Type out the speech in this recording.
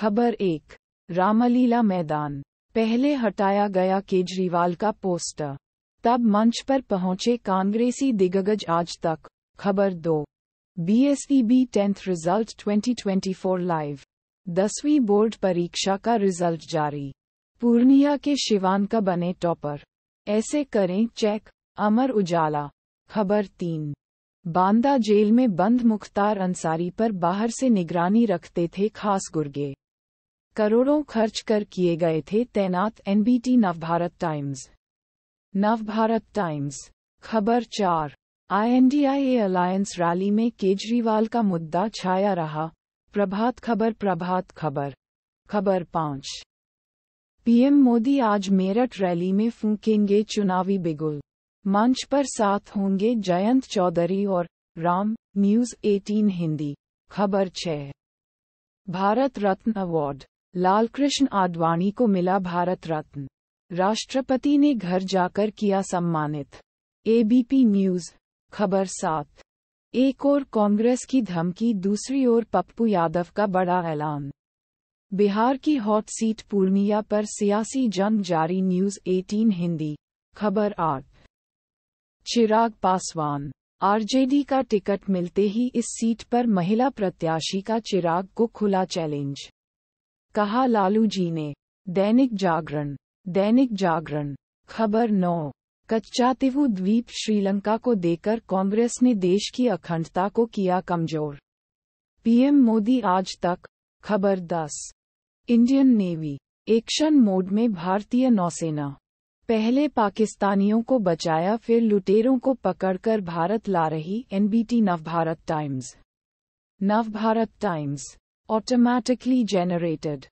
खबर एक रामलीला मैदान पहले हटाया गया केजरीवाल का पोस्टर तब मंच पर पहुंचे कांग्रेसी दिग्गज आज तक खबर दो बी बी e टेंथ रिजल्ट 2024 लाइव दसवीं बोर्ड परीक्षा का रिजल्ट जारी पूर्णिया के शिवान का बने टॉपर ऐसे करें चेक अमर उजाला खबर तीन बांदा जेल में बंद मुख्तार अंसारी पर बाहर से निगरानी रखते थे खास गुर्गे करोड़ों खर्च कर किए गए थे तैनात NBT Navbharat Times Navbharat Times खबर चार आईएनडीआईए अलायंस रैली में केजरीवाल का मुद्दा छाया रहा प्रभात खबर प्रभात खबर खबर पाँच पीएम मोदी आज मेरठ रैली में फूकेंगे चुनावी बिगुल मंच पर साथ होंगे जयंत चौधरी और राम न्यूज 18 हिंदी खबर छः भारत रत्न अवार्ड लालकृष्ण आडवाणी को मिला भारत रत्न राष्ट्रपति ने घर जाकर किया सम्मानित एबीपी न्यूज खबर सात एक और कांग्रेस की धमकी दूसरी ओर पप्पू यादव का बड़ा ऐलान बिहार की हॉट सीट पूर्णिया पर सियासी जंग जारी न्यूज 18 हिंदी खबर आठ चिराग पासवान आरजेडी का टिकट मिलते ही इस सीट पर महिला प्रत्याशी का चिराग को खुला चैलेंज कहा लालू जी ने दैनिक जागरण दैनिक जागरण खबर नौ कच्चा तिवु द्वीप श्रीलंका को देकर कांग्रेस ने देश की अखंडता को किया कमजोर पीएम मोदी आज तक खबर दस इंडियन नेवी एक्शन मोड में भारतीय नौसेना पहले पाकिस्तानियों को बचाया फिर लुटेरों को पकड़कर भारत ला रही NBT Navbharat Times Navbharat Times automatically generated.